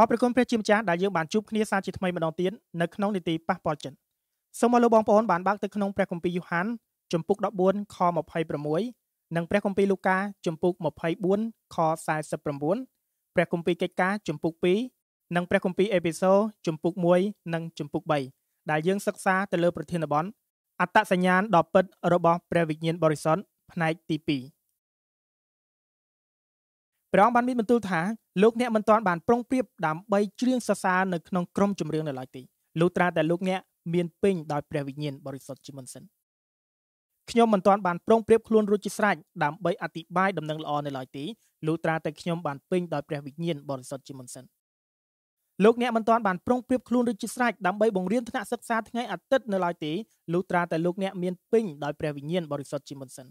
អរព្រគុណព្រះជាម្ចាស់ដែលយើងបានជួបគ្នាសាជាថ្មីម្ដងទៀតនៅក្នុងនីតិប៉ះពាល់ចិត្តសូមមកលោកបងប្អូនបានបើកទៅក្នុងព្រះគម្ពីរយ៉ូហានជំពូក14ខ26និងព្រះគម្ពីរលូកាជំពូក24ខ49ព្រះគម្ពីរកិច្ចការជំពូក2និងព្រះគម្ពីរអេពីសូជំពូក1និងជំពូក3ដែលយើងសិក្សាទៅលើប្រធានបទអត្តសញ្ញាណដ៏ពិតរបស់ព្រះវិញ្ញាណបរិសុទ្ធផ្នែកទី2ព្រះអង្គបានមានបន្ទូលថាលោកអ្នកមិនទាន់បានប្រុងប្រៀបដើម្បីច្រៀងសរសើរនៅក្នុងក្រុមចម្រៀងនៅឡើយទេលុះត្រាតែលោកអ្នកមានពេញដោយព្រះវិញ្ញាណបរិសុទ្ធជាមុនសិនខ្ញុំមិនទាន់បានប្រុងប្រៀបខ្លួនរួចជាស្រេចដើម្បីអธิบายដំណឹងល្អនៅឡើយទេលុះត្រាតែខ្ញុំបានពេញដោយព្រះវិញ្ញាណបរិសុទ្ធជាមុនសិនលោកអ្នកមិនទាន់បានប្រុងប្រៀបខ្លួនរួចជាស្រេចដើម្បីបង្រៀនថ្នាក់សិក្សាថ្ងៃអាទិត្យនៅឡើយទេលុះត្រាតែលោកអ្នកមានពេញដោយព្រះវិញ្ញាណបរិសុទ្ធជាមុនសិន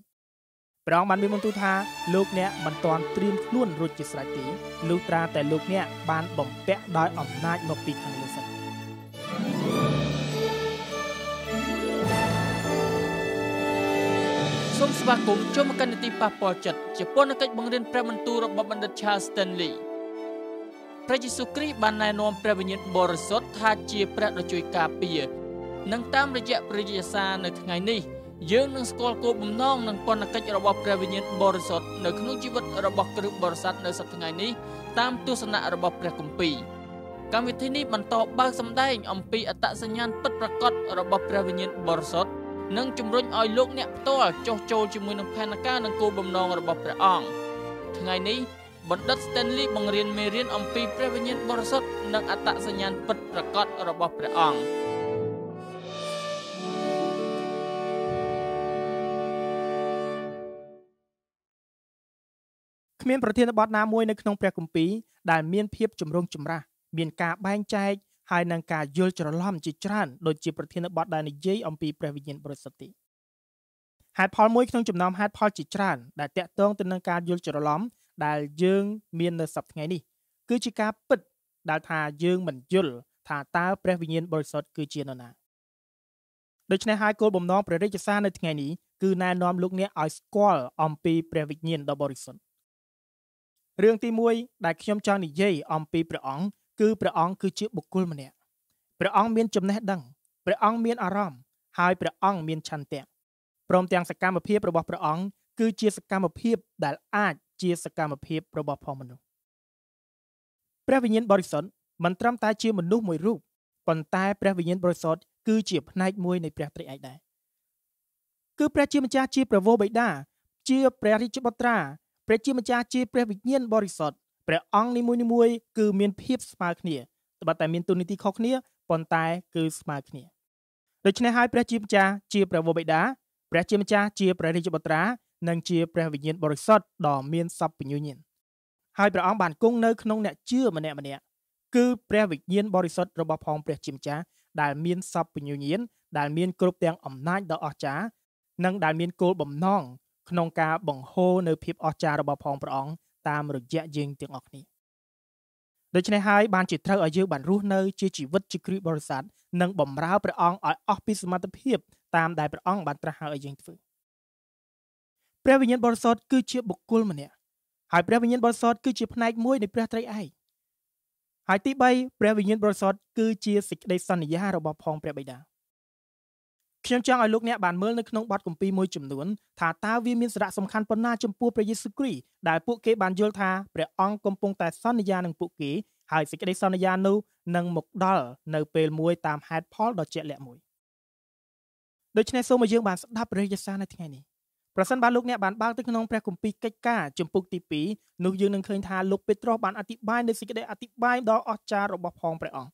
ព្រះអង្គបានមានបន្ទូលថាលោកអ្នកមិនទាន់ត្រៀមខ្លួនរួចជាស្រេចទេលុះត្រាតែលោកអ្នកបានបំពាក់ដោយអំណាចមកពីខាងលើសិនសូមស្វាគមន៍ចូលមកកាន់នីតិប៉ះពាល់ចិត្តជាពន្ធកិច្ចបង្រៀនព្រះបន្ទូលរបស់បណ្ឌិត Charles Stanley ព្រះយេស៊ូវគ្រីស្ទបានណែនាំព្រះវិញ្ញាណបរិសុទ្ធថាជាព្រះដ៏ជួយការពារនិងតាមរយៈព្រះយេសានៅថ្ងៃនេះយើងនឹងស្គាល់គោលបំណងនិងពន្ធកិច្ចរបស់ព្រះវិញ្ញាណបរិសុទ្ធនៅក្នុងជីវិតរបស់គ្រឹះបរិស័ទនៅសប្តាហ៍នេះតាមទស្សនៈរបស់ព្រះគម្ពីរកម្មវិធីនេះបន្តបើកសម្ដែងអំពីអត្តសញ្ញាណពិតប្រាកដរបស់ព្រះវិញ្ញាណបរិសុទ្ធនិងជំរុញឲ្យលោកអ្នកផ្ទាល់ចុះចូលជាមួយនឹងផែនការនិងគោលបំណងរបស់ព្រះអង្គថ្ងៃនេះបណ្ឌិត Stanley បង្រៀនមេរៀនអំពីព្រះវិញ្ញាណបរិសុទ្ធនិងអត្តសញ្ញាណពិតប្រាកដរបស់ព្រះអង្គគ្មានប្រធានបទណាមួយនៅក្នុងព្រះគម្ពីរដែលមាន ភាពចម្រុងចម្រាស់មានការបែងចែកហើយនឹងការយល់ច្រឡំជាច្រើនដូចជាប្រធានបទដែលនិយាយអំពីព្រះវិញ្ញាណបរិសុទ្ធហេតុផលមួយក្នុងចំណោមហេតុផលជាច្រើន ដែលតាក់ទងទៅនឹងការយល់ច្រឡំដែលយើង មាននៅសប្តាហ៍នេះគឺជាការពិតដែលថាយើងមិនយល់ថាតើព្រះវិញ្ញាណបរិសុទ្ធគឺជានរណាដូច្នេះហើយគោលបំណងព្រះរាជសារនៅថ្ងៃនេះគឺណែនាំលោកអ្នកឲ្យស្គាល់អំពីព្រះវិញ្ញាណដ៏បរិសុទ្ធរឿងទី1ដែលខ្ញុំចង់និយាយអំពីព្រះអង្គគឺព្រះអង្គគឺជាបុគ្គលម្នាក់ព្រះអង្គមានចំណេះដឹងព្រះអង្គមានអារម្មណ៍ហើយព្រះអង្គមានឆន្ទៈព្រមទាំងសកម្មភាពរបស់ព្រះអង្គគឺជាសកម្មភាពដែលអាចជាសកម្មភាពរបស់ផងមនុស្សព្រះវិញ្ញាណបរិសុទ្ធមិនត្រឹមតែជាមនុស្សមួយរូបប៉ុន្តែព្រះវិញ្ញាណបរិសុទ្ធគឺជាផ្នែកមួយនៃព្រះត្រីឯកដែរគឺព្រះជាម្ចាស់ជាព្រះវរបិតាជាព្រះរាជបុត្រាព្រះជាម្ចាស់ជាព្រះវិញ្ញាណបរិសុទ្ធព្រះអង្គនីមួយៗគឺមានភាពស្មើគ្នាត្បិតតែមានទូនីតិខុសគ្នាប៉ុន្តែគឺស្មើគ្នាដូច្នេះហើយព្រះជាម្ចាស់ជាព្រះវរបិតាព្រះជាម្ចាស់ជាព្រះរាជបុត្រា និងជាព្រះវិញ្ញាណបរិសុទ្ធដ៏មានសពញ្ញញ្ញាណហើយព្រះអង្គបានគង់នៅក្នុងអ្នកជឿម្នាក់ម្នាក់គឺព្រះវិញ្ញាណបរិសុទ្ធរបស់ផងព្រះជាម្ចាស់ដែលមានសពញ្ញញ្ញាណដែលមានគ្រប់ទាំងអំណាចដ៏អស្ចារ្យនិងដែលមានគោលបំណងក្នុងការបង្ហូរនៅភាពអស្ចារ្យរបស់ផងព្រះអង្គតាមរយៈយើងទាំងអស់គ្នាដូច្នេះហើយបានជាត្រូវឲ្យយើងបានរស់នៅ ជាជីវិតជាគ្រីស្ទបរិស័ទនិងបម្រើព្រះអង្គឲ្យអស់ពីសមត្ថភាពតាមដែលព្រះអង្គបានត្រាស់ហៅឲ្យយើងធ្វើព្រះវិញ្ញាណបរិសុទ្ធគឺជាបុគ្គលម្នាក់ហើយព្រះវិញ្ញាណបរិសុទ្ធគឺជាផ្នែកមួយនៃព្រះត្រីឯកហើយទី3ព្រះវិញ្ញាណបរិសុទ្ធគឺជាសេចក្តីសន្យារបស់ផងព្រះបិតាខ្ញុំចង់ឲ្យលោកអ្នកបានមើលនៅក្នុងបទគម្ពីរមួយចំនួនថាតើវាមានសារៈសំខាន់ប៉ុណ្ណាចំពោះព្រះយេស៊ូវគ្រីស្ទដែលពួកគេ បានយល់ថាព្រះអង្គកំពុងតែសន្យានឹងពួកគេហើយសេចក្តីសន្យានោះនឹងមកដល់នៅពេលមួយ តាមហេតុផលដ៏ជាក់លាក់មួយដូច្នេះសូមឲ្យយើងបានស្ដាប់ព្រះយេស៊ូវនៅថ្ងៃនេះប្រសិនបើលោកអ្នកបានបើកទៅក្នុងព្រះគម្ពីរកិច្ចការជំពូកទី2នោះយើងនឹងឃើញថាលោកពេត្រុសបានអធិប្បាយនៅសេចក្តីអធិប្បាយដ៏អស្ចារ្យរបស់ផងព្រះអង្គ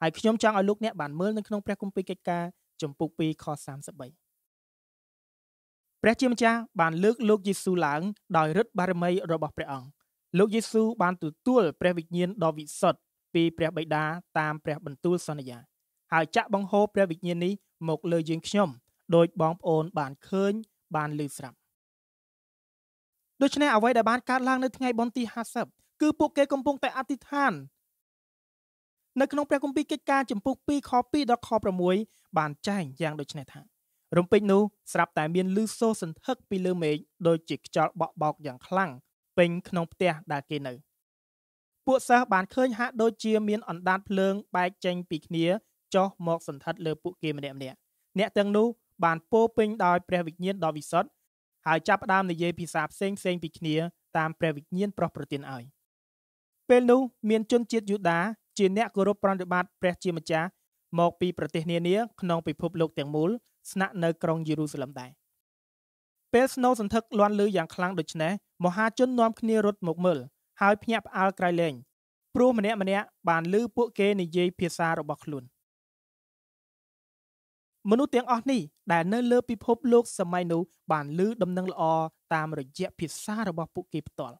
ហើយខ្ញុំចង់ឲ្យលោកអ្នកបានមើលនៅក្នុងព្រះគម្ពីរកិច្ចការចំពុក2ខ33ព្រះជាម្ចាស់បានលើកលោកយេស៊ូឡើង ដោយឫទ្ធិបារមីរបស់ព្រះអង្គលោកយេស៊ូបានទទួលព្រះវិញ្ញាណដ៏វិសុទ្ធពីព្រះបិតាតាមព្រះបន្ទូលសន្យាហើយចាក់បង្ហូរព្រះវិញ្ញាណនេះមកលើយើងខ្ញុំ ដោយបងប្អូនបានឃើញបានឮស្រាប់ដូច្នេះអ្វីដែលបានកើតឡើងនៅថ្ងៃបុណ្យទី50គឺពួកគេកំពុងតែអធិដ្ឋាននៅក្នុងព្រះគម្ពីរកិច្ចការចំពុះ2ខ2ដល់ខ6បានចែងយ៉ាងដូចនេះថា រំពេចនោះស្រាប់តែមានលឺសូរសន្ធឹកពីលើមេឃដូចជាខ្យល់បក់បោកយ៉ាងខ្លាំងពេញក្នុងផ្ទះដែលគេនៅពួកសិស្សបានឃើញហាក់ដូចជាមានអណ្ដាតភ្លើងបែកចេញពីគ្នាចុះមកសន្ធិដ្ឋលើពួកគេម្នាក់ម្នាក់អ្នកទាំងនោះបានពោពេញដោយព្រះវិញ្ញាណដ៏វិសុទ្ធហើយចាប់ផ្ដើមនិយាយភាសាផ្សេងផ្សេងពីគ្នាតាមព្រះវិញ្ញាណប្រោះប្រទានឲ្យពេលនោះមានជនជាតិយូដាជាអ្នកគោរពប្រណិប័តព្រះជាម្ចាស់មកពីប្រទេសនានា ក្នុងពិភពលោកទាំងមូលស្នាក់នៅក្រុងយេរូសាឡិមដែរពេលស្នូសន្ធឹកលាន់លឺយ៉ាងខ្លាំងដូច្នេះមហាជននាំគ្នារត់មកមើលហើយភ្ញាក់ផ្អើលក្រៃលែងព្រោះម្នាក់ម្នាក់បានលឺពួកគេនិយាយភាសារបស់ខ្លួនមនុស្សទាំងអស់នេះដែលនៅលើពិភពលោកសម័យនោះ បានលឺដំណឹងល្អតាមរយៈភាសារបស់ពួកគេផ្ទាល់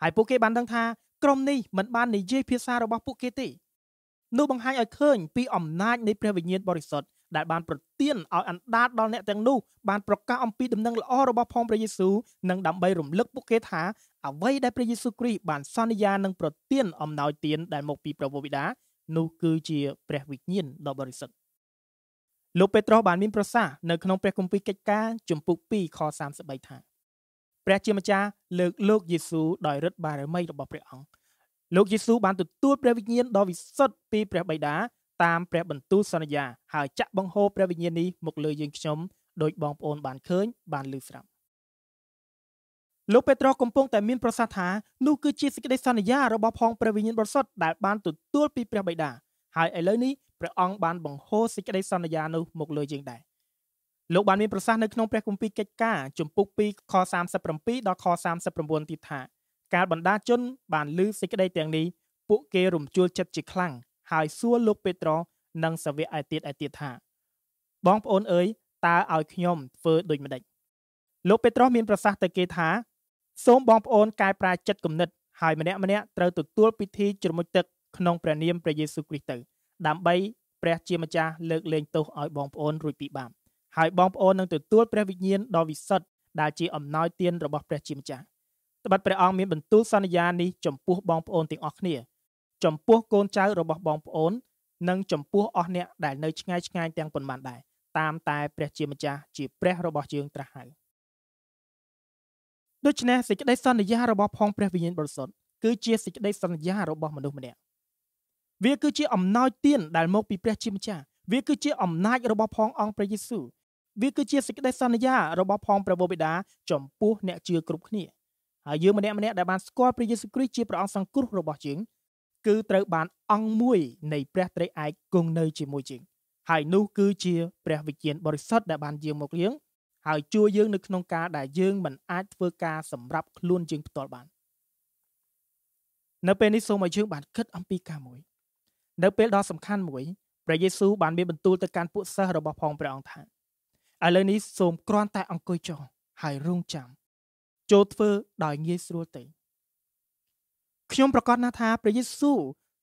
ហើយពួកគេបានដឹងថាក្រុមនេះមិនបាននិយាយភាសារបស់ពួកគេទេនោះបង្ហាញឲ្យឃើញពីអំណាចនៃព្រះវិញ្ញាណបរិសុទ្ធដែលបានប្រទានឲ្យអណ្ដាតដល់អ្នកទាំងនោះបានប្រកាសអំពីដំណឹងល្អរបស់ផងព្រះយេស៊ូវនិងដើម្បីរំលឹកពួកគេថាអ្វីដែលព្រះយេស៊ូវគ្រីស្ទបានសន្យានឹងប្រទានអំណោយទានដែលមកពីព្រះវរបិតានោះគឺជាព្រះវិញ្ញាណដ៏បរិសុទ្ធលោកពេត្រុសបានមានប្រសាសន៍នៅក្នុងព្រះគម្ពីរកិច្ចការជំពូក2ខ33ថាព្រះជាម្ចាស់លើកលោកយេស៊ូដោយឫទ្ធិបារមីរបស់ព្រះអង្គលោកយេស៊ូបានទទួលព្រះវិញ្ញាណដ៏វិសុទ្ធពីព្រះបិតាតាមព្រះបន្ទូលសន្យាហើយចាក់បង្ហូរព្រះវិញ្ញាណនេះមកលើយើងខ្ញុំដោយបងប្អូនបានឃើញបានឮស្រាប់លោកពេត្រុសកំពុងតែមានប្រសាសន៍ថានោះគឺជាសេចក្តីសន្យារបស់ផងព្រះវិញ្ញាណបរិសុទ្ធដែលបានទទួលពីព្រះបិតាហើយឥឡូវនេះព្រះអង្គបានបង្ហូរសេចក្តីសន្យានោះមកលើយើងដែរលោកបានមាន ប្រសាសន៍នៅក្នុងព្រះគម្ពីរកិច្ចការជំពូក2ខ37ដល់ខ39ទៀតថាកាលបណ្ដាជនបានឮសេចក្តីទាំងនេះពួកគេរំជួលចិត្តជាខ្លាំងហើយសួរលោកពេត្រុសនិងសាវកឯទៀតឯទៀតថាបងប្អូនអើយតើឲ្យខ្ញុំធ្វើដូចម្តេចលោកពេត្រុសមានប្រសាសន៍ទៅគេថាសូមបងប្អូនកែប្រែចិត្តគំនិតហើយម្នាក់ម្នាក់ត្រូវទទួលពិធីជ្រមុជទឹកក្នុងព្រះនាមព្រះយេស៊ូវគ្រីស្ទទៅដើម្បីព្រះជាម្ចាស់លើកលែងទោសឲ្យបងប្អូនរួចពីបាប។ហើយបងប្អូននឹងទទួលព្រះវិញ្ញាណដ៏វិសិទ្ធដែលជាអំណោយទានរបស់ព្រះ ជាម្ចាស់ត្បិតព្រះអង្គមានបន្ទូលសន្យានេះចំពោះបងប្អូនទាំងអស់គ្នាចំពោះកូនចៅរបស់បងប្អូននិងចំពោះអស់អ្នកដែលនៅឆ្ងាយឆ្ងាយទាំងប៉ុន្មានដែរតាមតែព្រះជាម្ចាស់ជាព្រះរបស់យើងត្រាស់ហៅដូច្នេះសេចក្តីសន្យារបស់ផងព្រះវិញ្ញាណបរិសុទ្ធគឺជាសេចក្តីសន្យារបស់មនុស្សម្នាក់វាគឺជាអំណោយទានដែលមកពីព្រះ ជាម្ចាស់វាគឺជាអំណាចរបស់ផងអង្គព្រះយេស៊ូវវាគឺជាសេចក្តីសន្យារបស់ផងព្រះបិតាចំពោះ អ្នកជឿគ្រប់គ្នាហើយយើងម្នាក់ម្នាក់ដែលបានស្គាល់ព្រះយេស៊ូវគ្រីស្ទជាព្រះអង្គសង្គ្រោះរបស់យើងគឺត្រូវ បាន អង្គមួយ នៃព្រះត្រីឯកគង់នៅ ជាមួយយើងហើយនោះគឺជាព្រះវិញ្ញាណបរិសុទ្ធដែលបានយាងមកយើងហើយជួយយើង នៅក្នុងការដែលយើងមិនអាចធ្វើការសម្រាប់ខ្លួនយើងផ្ទាល់បាននៅពេលនេះសូមឲ្យយើងបានគិតអំពីការមួយនៅពេលដ៏សំខាន់មួយព្រះយេស៊ូវបានមានបន្ទូលទៅកាន់ពួកសិស្សរបស់ផងព្រះអង្គថាឥឡូវនេះសូមគ្រាន់តែអង្គុយចុះហើយរងចាំចូលធ្វើដោយងាយស្រួលទេខ្ញុំប្រកាសណាស់ថាព្រះយេស៊ូវ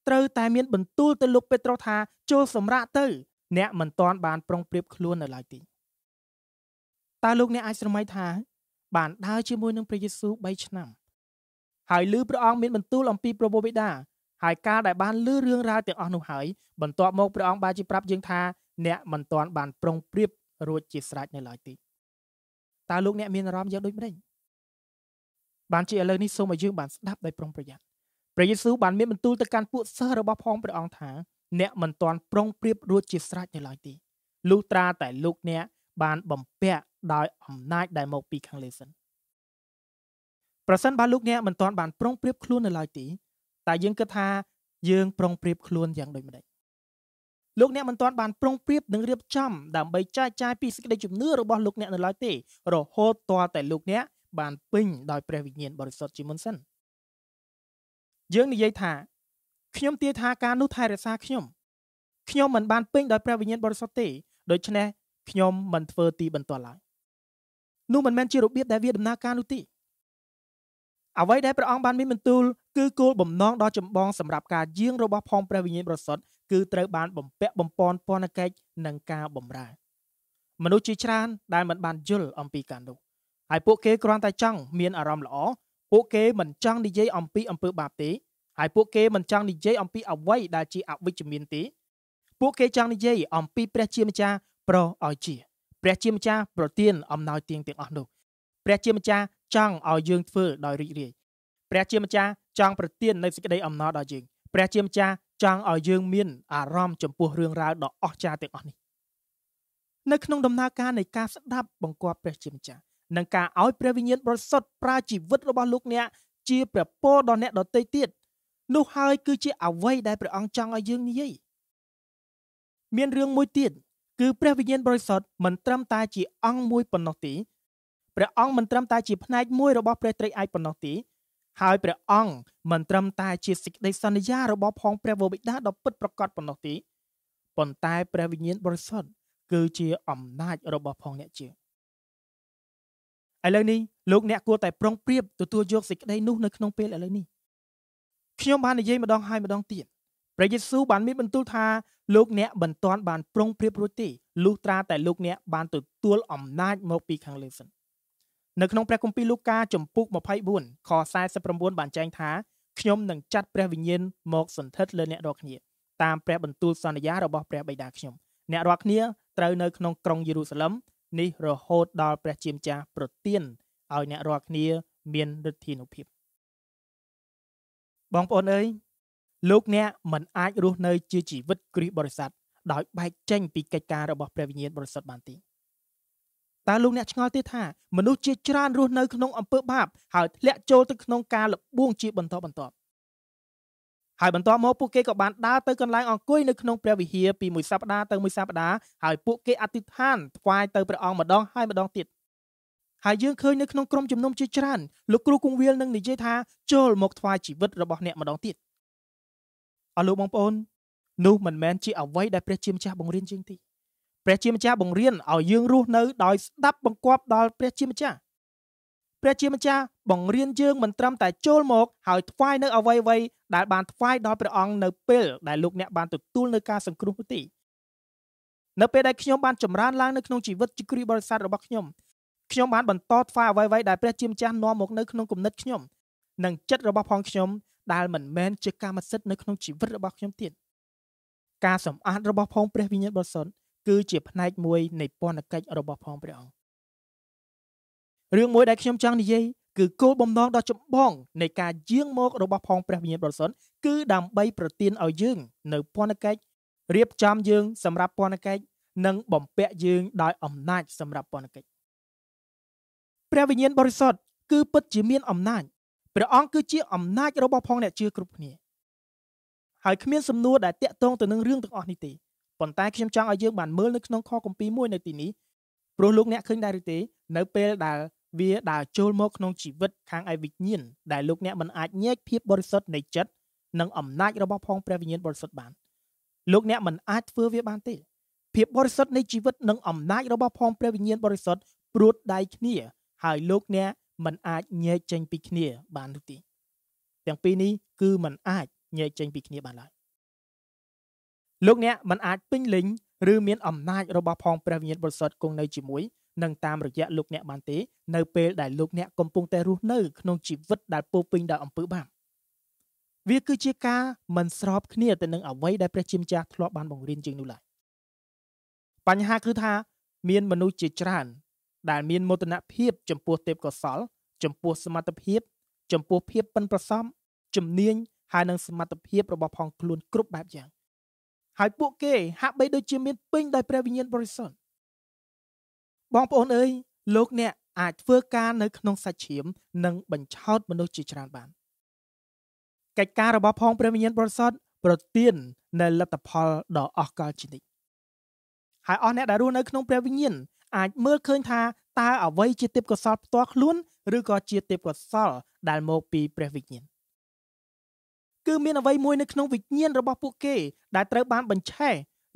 ត្រូវតែមាន បន្ទូលទៅលោកពេត្រុសថា ចូលសម្រាកទៅ អ្នកមិនទាន់បានប្រុងប្រៀបខ្លួននៅឡើយទេតើលោកអ្នកអាចស្រមៃថា បានដើរជាមួយនឹងព្រះយេស៊ូវ3ឆ្នាំហើយឮព្រះអង្គមានបន្ទូលអំពីព្រះវរបិតាហើយការដែលបានឮរឿងរ៉ាវទាំងអស់នោះហើយបន្ទាប់មកព្រះអង្គបានជាប្រាប់យើងថាអ្នកមិនទាន់បានប្រុងប្រៀបរួចជាស្រេចនៅឡើយទីតើលោកអ្នកមានអារម្មណ៍យ៉ាងដូចម្ដេចបានជាឥឡូវនេះសូមឲ្យយើងបានស្ដាប់ដោយប្រុងប្រយ័ត្នព្រះយេស៊ូវបាន មានបន្ទូលទៅកាន់ពួកសិស្សរបស់ផងព្រះអង្គថា អ្នកមិនទាន់ប្រុងប្រៀបរួចជាស្រេចនៅឡើយទីលុះត្រាតែលោកអ្នក បានបំពាក់ដោយអំណាចដែលមកពីខាងលើសិនប្រសិនបើលោកអ្នកមិនទាន់បានប្រុងប្រៀបខ្លួននៅឡើយទីតើយើងគិតថាយើងប្រុងប្រៀបខ្លួនយ៉ាងដូចម្ដេចលោកអ្នកមិនទាន់បានប្រុងប្រៀបនិងរៀបចំដើម្បីចែកចាយពីសេចក្តីជំនឿរបស់លោកអ្នកនៅឡើយទេរហូតទាល់តែលោកអ្នកបានពេញដោយព្រះវិញ្ញាណបរិសុទ្ធជាមុនសិនយើងនិយាយថាខ្ញុំទាយថាការនោះថែរក្សាខ្ញុំខ្ញុំមិនបានពេញដោយព្រះវិញ្ញាណបរិសុទ្ធទេដូច្នេះខ្ញុំមិនធ្វើទីបន្ទាល់ឡើយនោះមិនមែនជារបៀបដែលវាដំណើរការនោះទេអ្វីដែលព្រះអង្គបានមានបន្ទូលគឺគោលបំណងដ៏ចម្បងសម្រាប់ការយាងរបស់ផងព្រះវិញ្ញាណបរិសុទ្ធគឺត្រូវបានបំពាក់បំពន់ពន្ធកិច្ចនិងការបម្រើមនុស្សជាច្រើន ដែលមិនបានយល់អំពីការនោះហើយពួកគេគ្រាន់តែចង់មានអារម្មណ៍ល្អពួកគេមិនចង់និយាយអំពី អំពើ បាបទេហើយពួកគេមិនចង់និយាយអំពីអ្វីដែលជា អវិជ្ជមានទេពួកគេចង់និយាយអំពីព្រះជាម្ចាស់ប្រឲ្យជាព្រះជាម្ចាស់ប្រទាន អំណោយទាងទាំងអស់នោះព្រះជាម្ចាស់ចង់ឲ្យយើងធ្វើដោយរីករាយព្រះជាម្ចាស់ចង់ប្រទាននូវសេចក្តីអំណរដល់យើងព្រះជាម្ចាស់ចង់ឲ្យយើងមានអារម្មណ៍ចំពោះរឿងរ៉ាវដ៏អស្ចារ្យទាំងអស់នេះនៅក្នុងដំណើរការនៃការស្ដាប់បង្គាប់ព្រះជាម្ចាស់និងការឲ្យព្រះវិញ្ញាណបរិសុទ្ធប្រើជីវិតរបស់លោកអ្នកជាព្រះពរដល់អ្នកដទៃទៀតនោះហើយគឺជាអ្វីដែលព្រះអង្គចង់ឲ្យយើងនិយាយមានរឿងមួយទៀតគឺព្រះវិញ្ញាណបរិសុទ្ធមិនត្រឹមតែជាអង្គមួយប៉ុណ្ណោះទេព្រះអង្គមិនត្រឹមតែជាផ្នែកមួយរបស់ព្រះត្រីឯកប៉ុណ្ណោះទេហើយព្រះអង្គមិនត្រឹមតែជាសេចក្តីសន្យារបស់ផងព្រះវរបិតាដ៏ពិតប្រាកដប៉ុណ្ណោះទេប៉ុន្តែ ព្រះវិញ្ញាណបរិសុទ្ធគឺជាអំណាចរបស់ផងអ្នកជាឥឡូវនេះលោកអ្នកគួរតែប្រុងប្រៀបទទួលយកសេចក្តីនោះ នៅក្នុងពេលឥឡូវនេះ ខ្ញុំបាននិយាយម្ដងហើយម្ដងទៀតព្រះយេស៊ូវបានមានបន្ទូលថាលោកអ្នកមិនទាន់បានប្រុងប្រៀបរួចទេលុះត្រាតែលោកអ្នក បានទទួលអំណាចមកពីខាងលើសិន។នៅក្នុងព្រះគម្ពីរលូកាចំពុក24ខ49បានចែងថាខ្ញុំនឹងចាត់ព្រះវិញ្ញាណមកសន្ធិដ្ឋលើអ្នករាល់គ្នាតាមព្រះបន្ទូលសន្យារបស់ព្រះបិតាខ្ញុំអ្នករាល់គ្នាត្រូវនៅក្នុងក្រុងយេរូសាឡឹមនេះរហូតដល់ព្រះជាម្ចាស់ប្រទានឲ្យអ្នករាល់គ្នា មានឫទ្ធានុភាពបងប្អូនអើយលោកអ្នកមិនអាចរស់នៅជាជីវិតគ្រីស្ទបរិស័ទដោយបែកចេញពីកិច្ចការរបស់ព្រះវិញ្ញាណបរិសុទ្ធបានទេតើលោកអ្នកឆ្ងល់ទេថាមនុស្សជាច្រើនរស់នៅក្នុងអំពើបាប ហើយធ្លាក់ចូលទៅក្នុងការលបួងជាបន្តបន្ទាប់ហើយបន្ទាប់មកពួកគេក៏បានដើរទៅកន្លែងអង្គុយនៅក្នុងព្រះវិហារពីមួយសប្តាហ៍ទៅមួយសប្តាហ៍ហើយពួកគេអធិដ្ឋានថ្វាយទៅព្រះអង្គម្ដងហើយម្ដងទៀតហើយយើងឃើញនៅក្នុងក្រុមជំនុំជាច្រើន លោកគ្រូគង្វាលនឹងនិយាយថាចូលមកថ្វាយជីវិតរបស់អ្នកម្ដងទៀតអស់លោកបងប្អូននោះមិនមែនជាអ្វីដែលព្រះជាម្ចាស់បង្រៀនជាងទីព្រះជាម្ចាស់បង្រៀនឲ្យយើងរស់នៅដោយស្ដាប់បង្គាប់ដល់ព្រះជាម្ចាស់ព្រះជាម្ចាស់បង្រៀនយើងមិនត្រឹមតែចូលមកហើយថ្វាយនៅអ្វីអ្វីដែលបានថ្វាយដល់ព្រះអង្គនៅពេលដែលលោកអ្នកបានទទួលនៅការសង្គ្រោះនោះទេនៅពេលដែលខ្ញុំបានចម្រើនឡើងនៅក្នុងជីវិតជាគ្រីស្ទបរិស័ទរបស់ខ្ញុំខ្ញុំបានបន្តថ្វាយអ្វីអ្វីដែលព្រះជាម្ចាស់នាំមកនៅក្នុងគំនិតខ្ញុំ និងចិត្តរបស់ផងខ្ញុំ ដែលមិនមែនជាកម្មសិទ្ធិនៅក្នុងជីវិតរបស់ខ្ញុំទៀតការសម្អាតរបស់ផងព្រះវិញ្ញាណបរិសុទ្ធគឺជាផ្នែកមួយនៃពន្ធកិច្ចរបស់ផងព្រះអង្គរឿងមួយដែលខ្ញុំចង់និយាយគឺគោលបំណងដ៏ចម្បងនៃការយាងមករបស់ផងព្រះវិញ្ញាណបរិសុទ្ធគឺដើម្បីប្រទានឲ្យយើងនៅពន្ធកិច្ចរៀបចំយើងសម្រាប់ពន្ធកិច្ចនិងបំពាក់យើងដោយអំណាចសម្រាប់ពន្ធកិច្ចព្រះវិញ្ញាណបរិសុទ្ធគឺពិតជាមានអំណាចព្រះអង្គគឺជាអំណាចរបស់ផងអ្នកជឿគ្រប់គ្នាហើយគ្មានសំណួរដែលតាក់ទងទៅនឹងរឿងទាំងអស់នេះទេប៉ុន្តែខ្ញុំចង់ឲ្យយើងបានមើលនៅក្នុងខគម្ពីរមួយនៅទីនេះព្រោះលោកអ្នកឃើញដែរឬទេ នៅពេលដែលវាដើរចូលមកក្នុងជីវិត ខាងឯវិញ្ញាណដែលលោកអ្នកមិនអាចញែកភាពបរិសុទ្ធនៃចិត្តនិងអំណាចរបស់ផងព្រះវិញ្ញាណបរិសុទ្ធបានលោកអ្នកមិនអាចធ្វើវាបានទេភាពបរិសុទ្ធនៃជីវិត និងអំណាចរបស់ផងព្រះវិញ្ញាណបរិសុទ្ធព្រួតដៃគ្នា ហើយលោកអ្នកមិនអាចញែកចេញពីគ្នាបាននោះទេទាំងពីរនេះគឺមិនអាចញែកចេញពីគ្នាបានឡើយលោកអ្នកមិនអាច ពេញលេញឬមានអំណាចរបស់ផងព្រះវិញ្ញាណបរិសុទ្ធគង់នៅជាមួយនិងតាមរយៈលោកអ្នកបានទេនៅពេលដែលលោកអ្នកកំពុងតែរស់នៅក្នុងជីវិតដែលពោពេញដោយអំពើបាបវាគឺជាការមិនស្របគ្នាទៅនឹងអ្វីដែលព្រះជាម្ចាស់ធ្លាប់បានបង្រៀនជាងនោះឡើយបញ្ហាគឺថាមានមនុស្សជាច្រើនដែលមានមោទនភាព ចំពោះទេពកោសល ចំពោះសមត្ថភាព ចំពោះភាពប៉ិនប្រសប់ជំនាញហើយនិងសមត្ថភាពរបស់ផងខ្លួនគ្រប់បែបយ៉ាងហើយពួកគេហាក់បីដូចជាមានពេញដោយព្រះវិញ្ញាណបរិសុទ្ធបងប្អូនអើយលោកអ្នកអាចធ្វើការនៅក្នុងសាច់ឈាម និងបញ្ឆោតមនុស្សជាច្រើនបានកិច្ចការរបស់ផង ព្រះវិញ្ញាណបរិសុទ្ធប្រទាននៅលទ្ធផលដ៏អស្ចារ្យជានិច្ចហើយអស់អ្នកដែលរស់នៅក្នុងព្រះវិញ្ញាណអាចមើលឃើញថាតើអ្វីជាទេពកោសលផ្ទាល់ខ្លួន ឬក៏ជាទេពកោសលដែលមកពីព្រះវិញ្ញាណគឺមានអ្វីមួយនៅក្នុងវិញ្ញាណរបស់ពួកគេ ដែលត្រូវ បានបញ្ឆេះ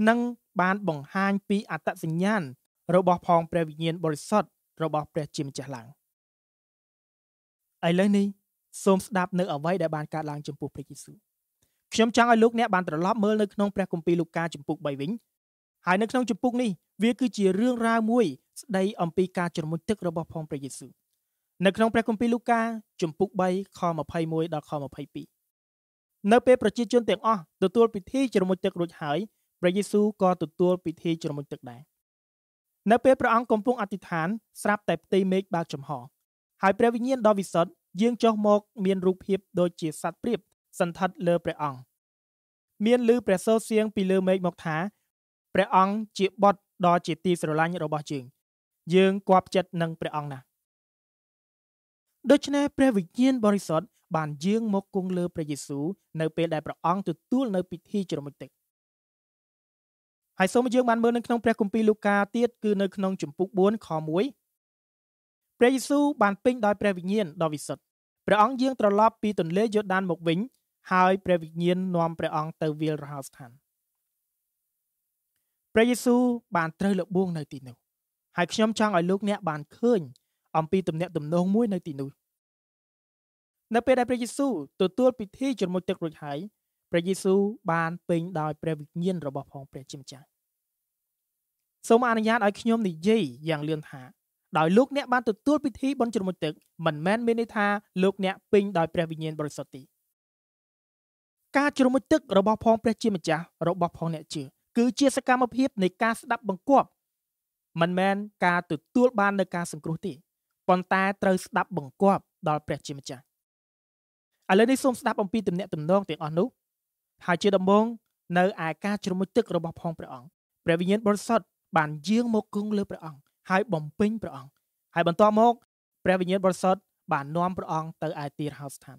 និងបានបង្ហាញពីអត្តសញ្ញាណរបស់ផងព្រះវិញ្ញាណបរិសុទ្ធរបស់ ព្រះជាម្ចាស់ឡើងឥឡូវនេះសូមស្ដាប់នៅអ្វីដែលបានកើតឡើងចំពោះព្រះយេស៊ូវខ្ញុំចង់ឲ្យលោកអ្នកបានត្រឡប់មើលនៅក្នុងព្រះគម្ពីរលូកាចំពុក3វិញហើយនៅក្នុងចំពុកនេះវាគឺជារឿងរ៉ាវមួយស្ដីអំពីការជ្រមុជទឹក របស់ផងព្រះយេស៊ូវនៅក្នុងព្រះគម្ពីរលូកាចំពុក3ខ21ដល់ខ22នៅពេលប្រជាជនទាំងអស់ទទួលពិធីជ្រមុជទឹករួចហើយព្រះយេស៊ូវក៏ទទួលពិធីជ្រមុជទឹកដែរនៅពេលព្រះអង្គកំពុងអធិដ្ឋានស្រាប់តែផ្ទៃមេឃបើកចំហហើយព្រះវិញ្ញាណដ៏វិសុទ្ធយាងចុះមកមានរូបភាពដូចជាសត្វព្រាបសន្ធិដ្ឋលើព្រះអង្គមានឮព្រះសូរសៀងពីលើមេឃមកថាព្រះអង្គជាបុត្រដ៏ជាទីស្រឡាញ់របស់យើងយើងគាប់ចិត្តនឹងព្រះអង្គណាស់ដូច្នេះព្រះវិញ្ញាណបរិសុទ្ធបានយាងមកគង់លើព្រះយេស៊ូវនៅពេលដែលព្រះអង្គទទួលនៅពិធីជ្រមុជទឹកហើយសូមយើងបានមើលនៅក្នុង ព្រះគម្ពីរលូកាទៀតគឺនៅក្នុងជំពូក4ខ1ព្រះយេស៊ូវបានពេញដោយព្រះវិញ្ញាណដ៏វិសិទ្ធព្រះអង្គយាង ត្រឡប់ពីទន្លេយូដាន មកវិញហើយព្រះវិញ្ញាណនាំព្រះអង្គទៅវាលរហោស្ថានព្រះយេស៊ូវបានត្រូវលបួង នៅ ទីនោះហើយខ្ញុំចង់ឲ្យលោកអ្នកបានឃើញអំពីទំនាក់ទំនងមួយនៅទីនោះនៅពេលដែលព្រះយេស៊ូវទទួលពិធីជំនុំទឹករួចហើយព្រះយេស៊ូវបានពេញដោយព្រះវិញ្ញាណរបស់ផងព្រះជាម្ចាស់សូមអនុញ្ញាតឲ្យខ្ញុំនិយាយយ៉ាងលឿនថាដោយលោកអ្នកបានទទួលពិធីបុណ្យជ្រមុជទឹកមិនមែនមានន័យថាលោកអ្នកពេញដោយព្រះវិញ្ញាណបរិសុទ្ធទេការជ្រមុជទឹករបស់ផងព្រះជាម្ចាស់របស់ផងអ្នកជឿគឺជាសកម្មភាពនៃការស្ដាប់បង្គាប់មិនមែនការទទួលបាននូវការសង្គ្រោះទេប៉ុន្តែត្រូវស្ដាប់បង្គាប់ដល់ព្រះជាម្ចាស់ឥឡូវនេះសូមស្ដាប់អំពីទំនាក់ទំនងទាំងអស់នោះហើយជាដំបូងនៅឯការជ្រមុជទឹករបស់ផងព្រះអង្គព្រះវិញ្ញាណបរិសុទ្ធបានយាងមកគង់លើព្រះអង្គហើយបំពេញព្រះអង្គហើយបន្តមកព្រះវិញ្ញាណបរិសុទ្ធបាននាំព្រះអង្គទៅឯទីរហោស្ថាន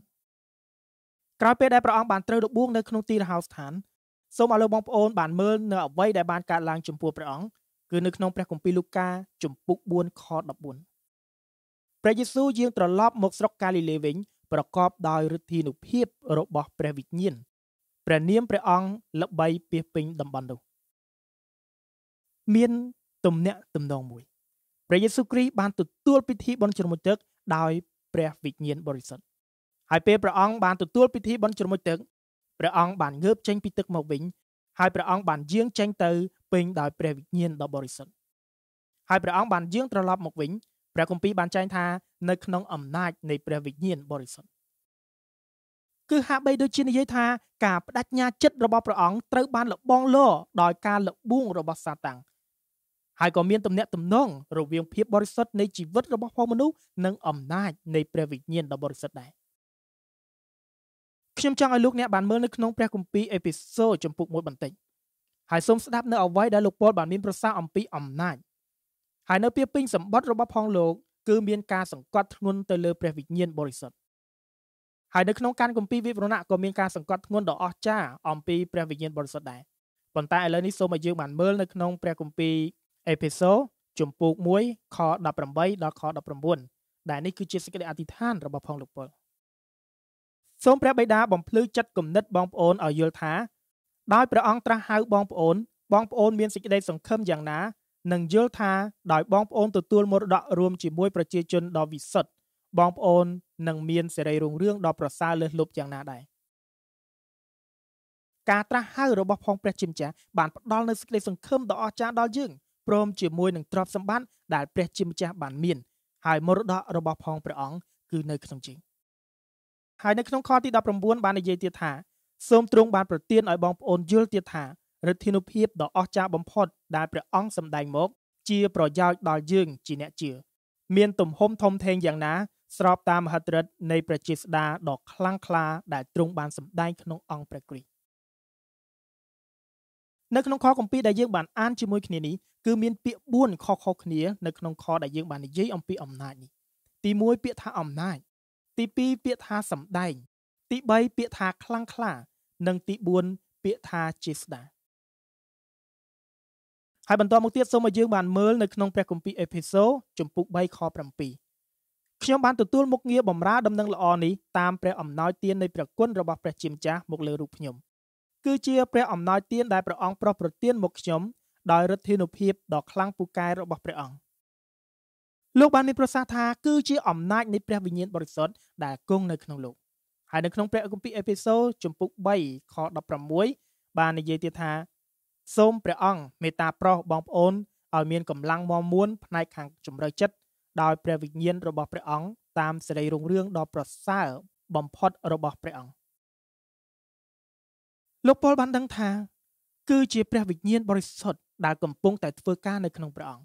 ក្រោយពេលដែលព្រះអង្គបានត្រូវរបួងនៅក្នុងទីរហោស្ថានសូមឲ្យលោកបងប្អូនបានមើលនៅអ្វីដែលបានកើតឡើងចំពោះព្រះអង្គគឺនៅក្នុងព្រះគម្ពីរលូកាជំពូក4ខ14ព្រះយេស៊ូវយាងត្រឡប់មកស្រុកកាលីលេវិញប្រកបដោយឫទ្ធានុភាពរបស់ព្រះវិញ្ញាណព្រះនាមព្រះអង្គល្បីពាសពេញតំបន់នោះមានទំនាក់ទំនងមួយព្រះយេស៊ូវគ្រីស្ទបានទទួលពិធីបន់ជ្រមុជទឹកដោយព្រះវិញ្ញាណបរិសុទ្ធហើយពេលព្រះអង្គបានទទួលពិធីបន់ជ្រមុជទឹកព្រះអង្គបានងើបចេញពីទឹកមកវិញ ហើយព្រះអង្គបានយាងចេញទៅពេញដោយព្រះវិញ្ញាណដ៏បរិសុទ្ធហើយព្រះអង្គបានយាងត្រឡប់មកវិញព្រះគម្ពីរបានចែងថានៅក្នុងអំណាច នៃព្រះវិញ្ញាណបរិសុទ្ធគឺហាក់បីដូចជានិយាយថាការបដិញ្ញាចិត្តរបស់ព្រះអង្គត្រូវ បាន លបងលដោយការលបួងរបស់សាតាំងហើយក៏មានទំនាក់ទំនងរវាងភាពបរិសុទ្ធនៃជីវិត របស់ផងមនុស្សនិងអំណាច នៃ ព្រះវិញ្ញាណដ៏បរិសុទ្ធដែរខ្ញុំចង់ឲ្យលោកអ្នកបានមើលនៅក្នុង ព្រះគម្ពីរអេពីសូតចំពុក1បន្តិចហើយសូមស្ដាប់នៅអ្វីដែលលោកប៉ុលបានមានប្រសាសន៍អំពីអំណាចហើយនៅពីពេញសម្បត្តិរបស់ផងលោកគឺមានការសង្កត់ធ្ងន់ទៅលើព្រះវិញ្ញាណបរិសុទ្ធហើយនៅក្នុងការគម្ពីរវិវរណៈក៏មានការសង្កត់ធ្ងន់ដ៏អស្ចារ្យអំពីព្រះវិញ្ញាណបរិសុទ្ធដែរប៉ុន្តែឥឡូវនេះសូមឲ្យយើងបានមើលនៅក្នុងព្រះគម្ពីរអេភេសូជំពូក1ខ18ដល់ខ19ដែលនេះគឺជាសេចក្តីអធិដ្ឋាន របស់ផងលោកពលសូមព្រះបិតាបំភ្លឺចិត្តគំនិតបងប្អូនឲ្យយល់ថា ដោយព្រះអង្គត្រាស់ហៅបងប្អូនបងប្អូនមានសេចក្តីសង្ឃឹមយ៉ាងណានិងយល់ថាដោយបងប្អូនទទួលមរតករួមជាមួយប្រជាជនដ៏វិសុទ្ធបងប្អូននឹងមានសេរីរុងរឿងដ៏ប្រសើរលើសលប់យ៉ាងណាដែរការត្រាស់ហៅរបស់ផងព្រះជាម្ចាស់បានផ្ដល់នូវសេចក្តីសង្ឃឹមដ៏អស្ចារ្យដល់យើងព្រមជាមួយនឹងទ្រព្យសម្បត្តិដែលព្រះជាម្ចាស់បានមានហើយមរតករបស់ផង ព្រះអង្គគឺនៅក្នុងជីវិតហើយនៅក្នុងខទី19បាននិយាយទៀតថាសូមទ្រង់បានប្រទានឲ្យបងប្អូនយល់ទៀតថាឫទ្ធានុភាពដ៏អស្ចារ្យបំផុតដែលព្រះអង្គសម្ដែងមកជាប្រយោជន៍ដល់យើងជាអ្នកជឿមានទំហំធំធេងយ៉ាងណាស្របតាមមហិទ្ធិឫទ្ធិនៃព្រះជាស្ដាដ៏ខ្លាំងក្លាដែលទ្រង់បានសម្ដែងក្នុងអង្គព្រះគ្រីស្ទនៅក្នុងខគម្ពីរដែលយើងបានអានជាមួយគ្នានេះគឺមានពាក្យ4ខខុសគ្នានៅក្នុងខដែលយើងបាននិយាយអំពីអំណាចនេះទី1ពាក្យថាអំណាចទី2ពាក្យថាសម្ដែងទី3ពាក្យថាខ្លាំងក្លា និងទី4ពាក្យថាជាស្ដាហើយបន្តមកទៀតសូមឲ្យយើងបានមើលនៅក្នុងព្រះគម្ពីរអេភេសូជំពូក3ខ7ខ្ញុំបានទទួលមុខងារបម្រើដំណឹងល្អនេះតាមព្រះអំណោយទាននៃព្រះគុណរបស់ព្រះជាម្ចាស់មកលើរូបខ្ញុំគឺជាព្រះអំណោយទានដែលព្រះអង្គប្រោះប្រទាន មកខ្ញុំដោយឫទ្ធានុភាពដ៏ខ្លាំងពូកែរបស់ព្រះអង្គលោកបានមានប្រសាសន៍ថាគឺជាអំណាចនៃព្រះវិញ្ញាណបរិសុទ្ធដែលគង់នៅក្នុងលោកហើយនៅក្នុង ព្រះគម្ពីរអេភេសូជំពូក3ខ16បាននិយាយទៀតថាសូមព្រះអង្គមេត្តាប្រោសបងប្អូនឲ្យមានកម្លាំងមាំមួន ផ្នែកខាងជំរឿចិត្តដោយព្រះវិញ្ញាណរបស់ព្រះអង្គតាមសេរីរុងរឿងដ៏ប្រសើរបំផុតរបស់ព្រះអង្គលោកប៉ុលបានដឹងថា គឺជាព្រះវិញ្ញាណបរិសុទ្ធដែលកំពុងតែធ្វើការនៅក្នុងព្រះអង្គ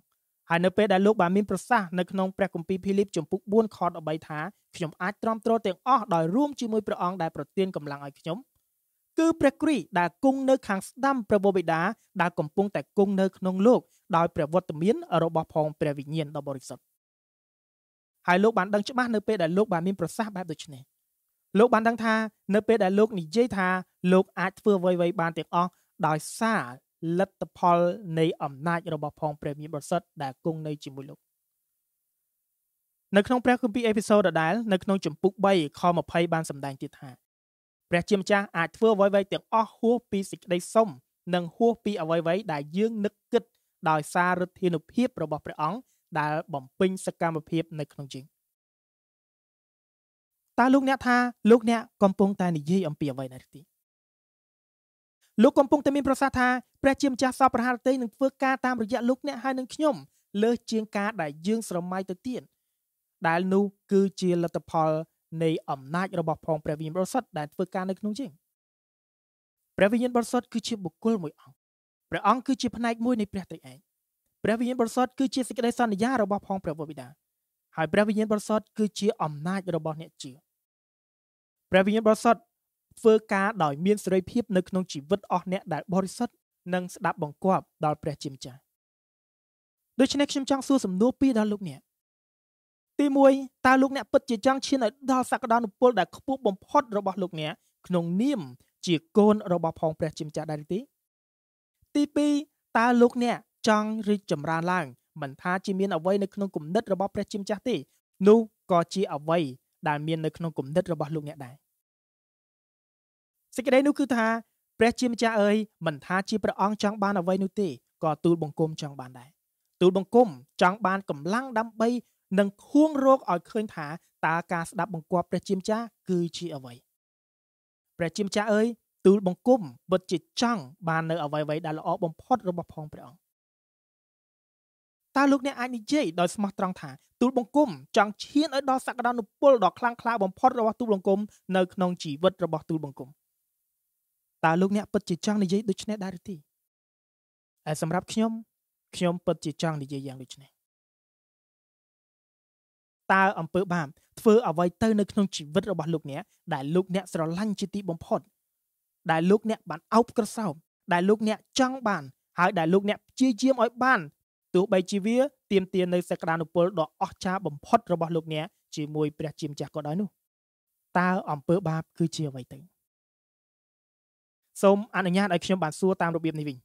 ហើយនៅពេលដែលលោកបានមានប្រសាសន៍នៅក្នុងព្រះគម្ពីរភីលីបចំពុក4ខ13ថាខ្ញុំអាចទ្រាំទ្រទាំងអស់ដោយរួមជាមួយព្រះអង្គដែលប្រទានកម្លាំងឲ្យខ្ញុំគឺព្រះគ្រីស្ទដែលគង់នៅខាងស្ដាំព្រះបិតាដែលកំពុង តែគង់នៅក្នុងលោក ដោយព្រះវត្តមាន របស់ផងព្រះវិញ្ញាណដ៏បរិសុទ្ធហើយលោកបានដឹងច្បាស់នៅពេលដែលលោកបានមានប្រសាសន៍បែបដូចនេះលោកបានដឹងថានៅពេលដែលលោកនិយាយថាលោកអាចធ្វើអ្វីៗបានទាំងអស់ដោយសារលទ្ធផលនៃអំណាច របស់ផងព្រះមានបរិសុទ្ធដែលគង់នៅជាមួយលោកនៅក្នុងព្រះគម្ពីរអេពីសូតដដែល នៅក្នុងចម្ពោះ3ខ20បានសម្ដែងទៀតថាព្រះជាម្ចាស់អាចធ្វើអ្វីៗទាំងអស់ហួសពីសេចក្តីសុំនិងហួសពីអ្វីៗដែលយើងនឹកគិតដោយសារឫទ្ធានុភាពរបស់ព្រះអង្គដែលបំពេញសកម្មភាពនៅក្នុងយើងតើលោកអ្នកថាលោកអ្នកកំពុងតែនិយាយអំពីអ្វីដែរទីលោកកំពុងតែមានប្រសាសន៍ថាព្រះជាម្ចាស់សពប្រហារតីនឹងធ្វើការតាមរយៈលោកអ្នកហើយនឹងខ្ញុំលើសជាងការដែលយើងស្រមៃទៅទៀតដែលនោះគឺជាលទ្ធផលនៃអំណាចរបស់ផងព្រះវិញ្ញាណបរិសុទ្ធដែលធ្វើការនៅក្នុងយើងព្រះវិញ្ញាណបរិសុទ្ធគឺជាបុគ្គលមួយអង្គព្រះអង្គគឺជាផ្នែកមួយនៃព្រះត្រីឯកព្រះវិញ្ញាណបរិសុទ្ធគឺជាសេចក្តីសន្យារបស់ផងព្រះវរបិតាហើយព្រះវិញ្ញាណបរិសុទ្ធគឺជាអំណាចរបស់អ្នកជឿព្រះវិញ្ញាណបរិសុទ្ធធ្វើការដោយមានសេរីភាពនៅក្នុងជីវិតអស់អ្នកដែលបរិសុទ្ធនិងស្ដាប់បង្គាប់ដល់ព្រះជាម្ចាស់ដូច្នេះខ្ញុំចង់សួរសំណួរពីរដល់លោកអ្នកទី1តើលោកអ្នកពិតជាចង់ឈានឲ្យដល់សក្តានុពលដែលខ្ពស់បំផុតរបស់លោកអ្នកក្នុង នាម ជាកូនរបស់ផងព្រះជាម្ចាស់ដែរទេទី2តើលោកអ្នកចង់រីកចម្រើនឡើង មិនថា ជាមានអ្វីនៅក្នុងគំនិតរបស់ព្រះជាម្ចាស់ទេនោះក៏ជាអ្វីដែលមាន នៅក្នុងគំនិតរបស់លោកអ្នកដែរសេចក្តីនោះគឺថាព្រះជាម្ចាស់អើយ មិនថាជាព្រះអង្គចង់បានអ្វីនោះទេក៏ទូលបង្គំចង់បានដែរទូលបង្គំចង់បានកម្លាំងដើម្បីនិងខួងរកឲ្យឃើញថាតើការស្ដាប់បង្គាប់ព្រះជាម្ចាស់គឺជាអ្វីព្រះជាម្ចាស់អើយ ទូលបង្គំពិតជាចង់បាននៅ អ្វីៗដែលល្អបំផុតរបស់ផងព្រះអង្គតើលោកអ្នកអាចនិយាយដោយស្មោះត្រង់ថា ទូលបង្គំចង់ឈានឲ្យដល់សក្តានុពលដ៏ខ្លាំងក្លាបំផុតរបស់ទូលបង្គំ នៅក្នុងជីវិតរបស់ទូលបង្គំតើលោកអ្នកពិតជាចង់និយាយដូចនេះដែរឬទេហើយសម្រាប់ខ្ញុំខ្ញុំពិតជាចង់និយាយយ៉ាងដូចនេះតើអំពើបាបធ្វើអ្វីទៅនៅក្នុងជីវិតរបស់លោកអ្នកដែលលោកអ្នកស្រឡាញ់ជាទីបំផុតដែលលោកអ្នកបានអោបក្រសោបដែលលោកអ្នក ចង់បាន ហើយដែលលោកអ្នកព្យាយាមឲ្យបានទោះបីជាវាទាមទារនៅសក្តានុពលដ៏អស្ចារ្យបំផុតរបស់លោកអ្នកជាមួយព្រះជាម្ចាស់ក៏ដោយនោះតើអំពើបាបគឺជាអ្វីទៅសូមអនុញ្ញាតឲ្យខ្ញុំបានសួរតាមរបៀបនេះវិញ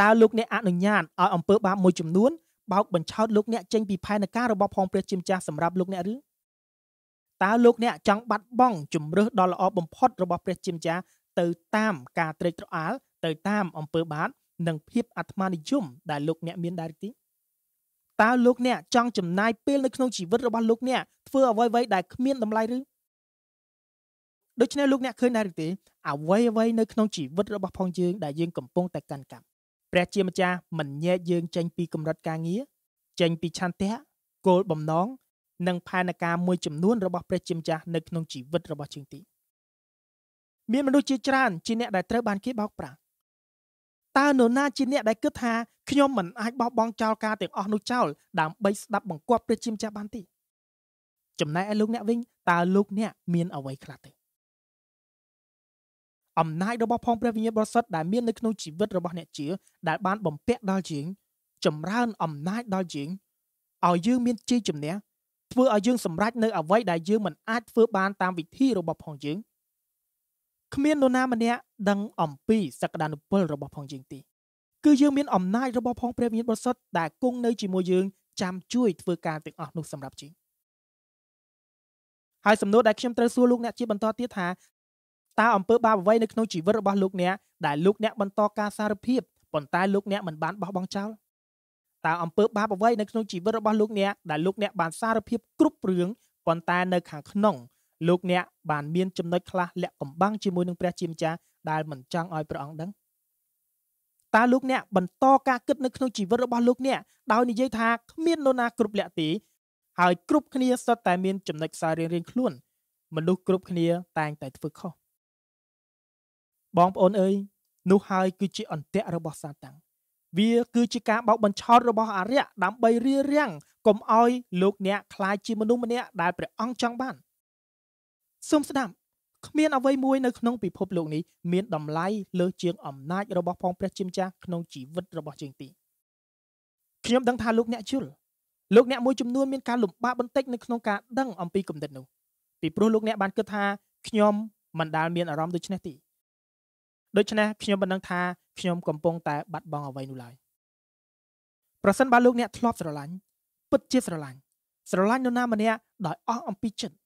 តើលោកអ្នកអនុញ្ញាតឲ្យអំពើបាបមួយចំនួនបោកបញ្ឆោតលោកអ្នកចេញពីផែនការរបស់ផងព្រះជាម្ចាស់សម្រាប់លោកអ្នកឬតើលោកអ្នកចង់បាត់បង់ជំរឹះដ៏ល្អបំផុតរបស់ព្រះជាម្ចាស់ទៅតាមការត្រេកត្រអាលទៅតាមអំពើបាបនិងភាពអាត្មានិយមដែលលោកអ្នកមានដែរទីតើលោកអ្នកចង់ចំណាយពេលនៅក្នុងជីវិតរបស់លោកអ្នកធ្វើអ្វីៗដែលគ្មានតម្លៃឬដូច្នេះលោកអ្នកឃើញដែរទេអ្វីអ្វីនៅក្នុងជីវិតរបស់ផងយើងដែលយើងកំពុងតែកាន់កាប់ព្រះជាម្ចាស់មិនញែកយើងចេញពីកម្រិតការងារចេញពីឆន្ទៈគោលបំណង និងផែនការមួយចំនួនរបស់ព្រះជាម្ចាស់នៅក្នុងជីវិតរបស់យើងទីមានមនុស្សជាច្រើនជាអ្នកដែលត្រូវបានគេបោកប្រាស់តើនរណាជាអ្នកដែលគិតថា ខ្ញុំមិនអាចបោះបង់ចោលការទាំងអស់នោះចោលដើម្បីស្ដាប់បង្គាប់ព្រះជាម្ចាស់បានទេចំណែកឯលោកអ្នកវិញតើលោកអ្នក មានអ្វីខ្លះទេអំណាចរបស់ផងព្រះវិញ្ញាណបរិសុទ្ធដែលមាននៅក្នុងជីវិតរបស់អ្នកជាដែលបានបំពាក់ដល់ជាងចម្រើនអំណាចដល់ជាងឲ្យយើងមានជ័យជំនះធ្វើឲ្យយើងសម្រេចនៅអ្វីដែលយើងមិនអាចធ្វើបានតាមវិធីរបស់ផងយើងគ្មាននរណាម្នាក់ដឹងអំពីសក្តានុពលរបស់ផងយើងទេគឺយើងមានអំណាចរបស់ផងព្រះវិញ្ញាណបរិសុទ្ធដែលគង់នៅជាមួយយើងចាំជួយធ្វើការទាំងអស់នោះសម្រាប់ជាងហើយសំណួរដែលខ្ញុំត្រូវសួរលោកអ្នកជាបន្តទៀតថាតើអំពើបាបអ្វីនៅក្នុងជីវិតរបស់លោកអ្នកដែលលោកអ្នកបន្តការសារភាពប៉ុន្តែលោកអ្នកមិនបានបោះបង់ចោលតើអំពើបាបអ្វីនៅក្នុងជីវិតរបស់លោកអ្នកដែលលោកអ្នកបានសារភាពគ្រប់រឿងប៉ុន្តែនៅខាងក្នុងលោកអ្នកបានមានចំណុចខ្លះលាក់កំបាំងជាមួយនឹងព្រះជាម្ចាស់ដែលមិនចង់ឲ្យព្រះអង្គដឹងតើលោកអ្នកបន្តការគិតនៅក្នុងជីវិតរបស់លោកអ្នកដោយនិយាយថាគ្មាននរណាគ្រប់លក្ខទេហើយគ្រប់គ្នាសុទ្ធតែមានចំណុចខ្សោយរៀងៗខ្លួនមនុស្សគ្រប់គ្នាតែងតែធ្វើខុសបងប្អូនអើយនោះហើយគឺជាអន្ទាក់របស់សាតាំងវាគឺជាការបោកបញ្ឆោតរបស់អរិយដើម្បីរារាំងកុំឲ្យលោកអ្នកខ្លាចជាមនុស្សម្នាក់ដែលព្រះអង្គចង់បានសូមស្ដាប់គ្មានអ្វីមួយនៅក្នុងពិភពលោកនេះមានតម្លៃលើសជាងអំណាចរបស់ផងព្រះជាម្ចាស់ក្នុងជីវិតរបស់ជាងទីខ្ញុំដឹងថាលោកអ្នកជុលលោកអ្នកមួយចំនួនមានការលំបាកបន្តិចនៅក្នុងការដឹងអំពីគំនិតនោះពីព្រោះលោកអ្នកបានគិតថាខ្ញុំមិនដាល់មានអារម្មណ៍ដូចនេះទេដូច្នេះខ្ញុំមិនដឹងថាខ្ញុំកំពុងតែបាត់បង់អ្វីនោះឡើយប្រសិនបើលោកអ្នកធ្លាប់ស្រឡាញ់ពិតជាស្រឡាញ់ស្រឡាញ់នរណាម្នាក់ដោយអស់អំពីចិត្ត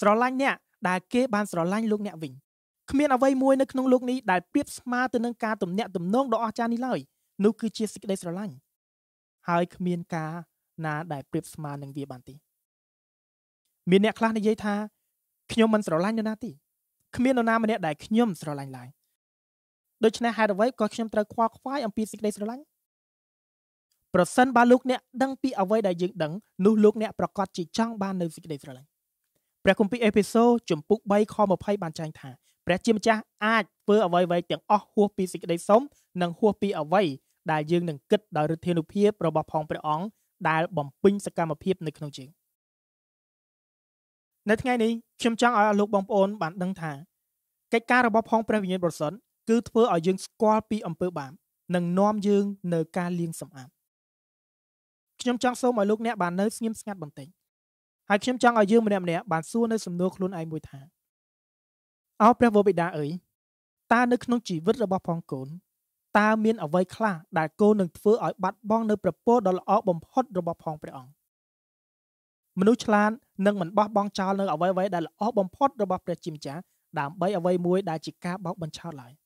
ស្រឡាញ់អ្នកដែលគេបានស្រឡាញ់លោកអ្នកវិញគ្មានអ្វីមួយនៅក្នុងលោកនេះដែលប្រៀបស្មើទៅនឹងការទំនាក់ទំនងដ៏អស្ចារ្យនេះឡើយនោះគឺជាសេចក្តីស្រឡាញ់ហើយគ្មានការណាដែលប្រៀបស្មើនឹងវាបានទេមានអ្នកខ្លះនិយាយថាខ្ញុំមិនស្រឡាញ់នរណាទេគ្មាននរណាម្នាក់ដែលខ្ញុំស្រឡាញ់ឡើយដូច្នេះហេតុអ្វីក៏ខ្ញុំត្រូវខ្វល់ខ្វាយអំពីសេចក្តីស្រឡាញ់ប្រសិនបើលោកអ្នកដឹងពីអ្វីដែលយើងដឹងនោះលោកអ្នកប្រកាសជាចង់បាននៅសេចក្តីស្រឡាញ់ព្រះគម្ពីរអេភេសូជំពូក3ខ20បានចែងថាព្រះជាម្ចាស់អាចធ្វើអ្វីៗទាំងអស់ហួសពីសេចក្តីសុំនិងហួសពី អ្វីដែលយើងនឹងគិតដោយឫទ្ធានុភាពរបស់ផងព្រះអង្គដែលបំពេញសកម្មភាពនៅក្នុងយើងនៅថ្ងៃនេះខ្ញុំចង់ឲ្យលោកបងប្អូនបានដឹងថាកិច្ចការរបស់ផងព្រះវិញ្ញាណបរិសុទ្ធគឺធ្វើឲ្យយើងស្គាល់ពីអំពើបាបនិងនាំយើងនៅការលាងសម្អាតខ្ញុំចង់សូមឲ្យលោកអ្នកបាននៅស្ងៀមស្ងាត់បន្តិចហើយខ្ញុំចង់ឲ្យយើងម្នាក់ម្នាក់បានសួរនៅសំណួរខ្លួនឯងមួយថាអោព្រះវរបិតាអើយតើនៅក្នុងជីវិតរបស់ផងកូនតើមានអ្វីខ្លះដែលកូននឹងធ្វើឲ្យបាត់បង់នៅប្រពោដ៏ល្អបំផុតរបស់ផងព្រះអង្គមនុស្សឆ្លាតនឹងមិនបោះបង់ចោលនៅអ្វីៗដែលល្អបំផុតរបស់ព្រះជាម្ចាស់ដើម្បីអ្វីមួយដែលជាការបោកបញ្ឆោតឡើយ។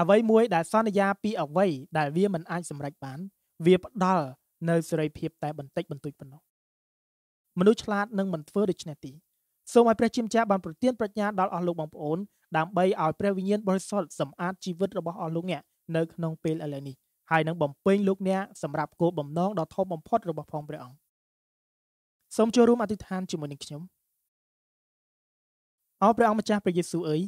អ្វីមួយដែលសន្យាពីអ្វីដែលវាមិនអាចសម្រេចបាន វាផ្ដល់នៅសេរីភាពតែបន្តិចបន្តួចប៉ុណ្ណោះមនុស្សឆ្លាតនឹងមិនធ្វើដូច្នេះទីសូមឲ្យព្រះជាម្ចាស់បានប្រទានប្រាជ្ញាដល់អស់លោកបងប្អូនដើម្បីឲ្យព្រះវិញ្ញាណបរិសុទ្ធសម្អាតជីវិតរបស់អស់លោកអ្នកនៅក្នុងពេលឥឡូវនេះហើយនឹងបំពេញលោកអ្នកសម្រាប់គោលបំណងដ៏ធំបំផុតរបស់ផងព្រះអង្គសូមចូលរួមអធិដ្ឋានជាមួយនឹងខ្ញុំអោព្រះអង្គម្ចាស់ព្រះយេស៊ូវអើយ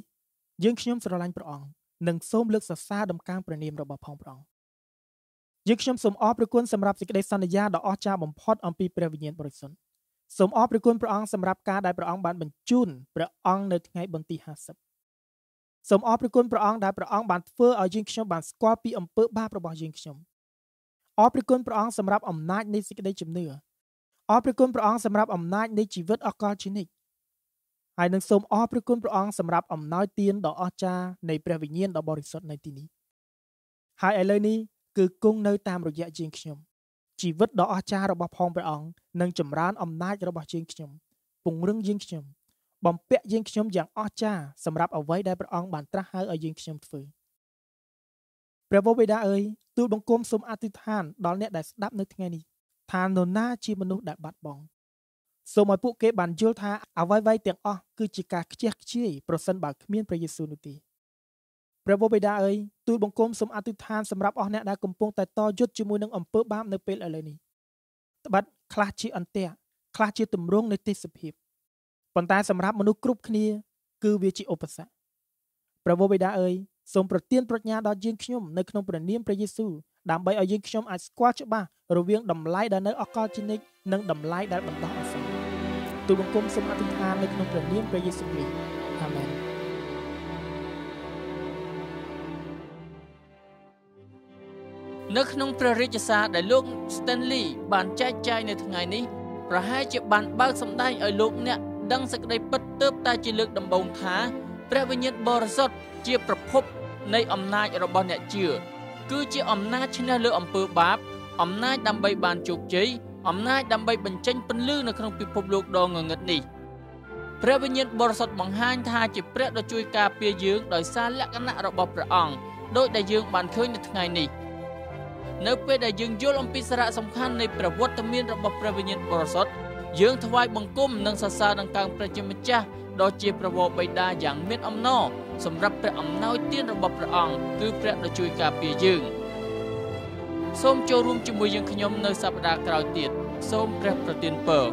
យើងខ្ញុំស្រឡាញ់ព្រះអង្គនិងសូមលើកសរសើរដំកើងព្រះនាមរបស់ផងព្រះអង្គយើងខ្ញុំសូមអរព្រគុណសម្រាប់សេចក្តីសន្យាដ៏អស្ចារ្យបំផុត អំពីព្រះវិញ្ញាណបរិសុទ្ធសូមអរព្រគុណព្រះអង្គសម្រាប់ការដែលព្រះអង្គបានបញ្ជូនព្រះអង្គនៅថ្ងៃបុណ្យទី50សូមអរព្រគុណព្រះអង្គដែលព្រះអង្គបានធ្វើឲ្យយើងខ្ញុំបានស្គាល់ពីអំពើបាបរបស់យើងខ្ញុំអរព្រគុណព្រះអង្គសម្រាប់អំណាចនៃសេចក្តីជំនឿអរព្រគុណព្រះអង្គសម្រាប់អំណាចនៃជីវិតអកលជានិច្ចហើយនឹងសូមអរព្រះគុណព្រះអង្គសម្រាប់អំណោយទានដ៏អស្ចារ្យនៃព្រះវិញ្ញាណដ៏បរិសុទ្ធនៅទីនេះហើយឥឡូវនេះគឺគង់នៅតាមរយៈជាងខ្ញុំជីវិតដ៏អស្ចារ្យរបស់ផងព្រះអង្គនឹងចម្រើនអំណាចរបស់ជាងខ្ញុំពង្រឹងជាងខ្ញុំបំពាក់យើងខ្ញុំយ៉ាងអស្ចារ្យសម្រាប់អ្វីដែលព្រះអង្គបានត្រាស់ហៅឲ្យយើងខ្ញុំធ្វើព្រះវរបិតាអើយទូលបង្គំសូមអធិដ្ឋានដល់អ្នកដែលស្ដាប់នៅថ្ងៃនេះថានរណាជាមនុស្សដែលបាត់បង់សូមឲ្យពួកគេបានយល់ថាអ្វីៗទាំងអស់គឺជាការខ្ជះខ្ជាយប្រសិនបើគ្មានព្រះយេស៊ូវនោះទេព្រះវរបិតាអើយទូលបង្គំសូមអធិដ្ឋានសម្រាប់អស់អ្នកដែលកំពុងតែតយុទ្ធជាមួយនឹងអំពើបាបនៅពេលឥឡូវនេះត្បិតខ្លះជាអន្ទាក់ខ្លះជាទម្រង់នៃទេសភាពប៉ុន្តែសម្រាប់មនុស្សគ្រប់គ្នាគឺវាជាឧបសគ្គព្រះវរបិតាអើយសូមប្រទានប្រាជ្ញាដល់យើងខ្ញុំនៅក្នុងព្រះនាមព្រះយេស៊ូវដើម្បីឲ្យយើងខ្ញុំអាចស្គាល់ច្បាស់រវាងតម្លៃដែលនៅអកលជានិច្ចនិងតម្លៃដែលបន្តទូលបង្គំសូមអធិដ្ឋាននៅក្នុងព្រះនាមព្រះយេស៊ូវគ្រីស្ទអាមែននៅក្នុងព្រះរាជសារដែលលោក Stanley បានចែកចាយនៅថ្ងៃនេះប្រហែលជាបានបើកសម្ដែងឲ្យលោកអ្នកដឹងសេចក្តីពិតទៅតែជាលើកដំបូងថាព្រះវិញ្ញាណបរិសុទ្ធជាប្រភពនៃអំណាចរបស់អ្នកជឿគឺជាអំណាចឈ្នះលើអំពើបាបអំណាចដើម្បីបានជោគជ័យអំណាចដើម្បីបញ្ចេញពន្លឺនៅក្នុងពិភពលោកដ៏ងងឹតនេះព្រះវិញ្ញាណបរិសុទ្ធបង្ហាញថាជាព្រះដ៏ជួយការពារយើងដោយសារលក្ខណៈរបស់ព្រះអង្គដោយដែលយើងបានឃើញនៅថ្ងៃនេះនៅពេលដែលយើងយល់អំពីសារៈសំខាន់នៃប្រវត្តិមានរបស់ព្រះវិញ្ញាណបរិសុទ្ធយើងថ្វាយបង្គំនិងសរសើរដល់កាងព្រះជាម្ចាស់ដ៏ជាប្រវោបិតាយ៉ាងមានអំណរសម្រាប់ព្រះអំណោយទានរបស់ព្រះអង្គគឺព្រះដ៏ជួយការពារយើង។សូមចូលរួមជាមួយយើងខ្ញុំនៅសប្តាហ៍ក្រោយទៀតសូមព្រះប្រទានពរ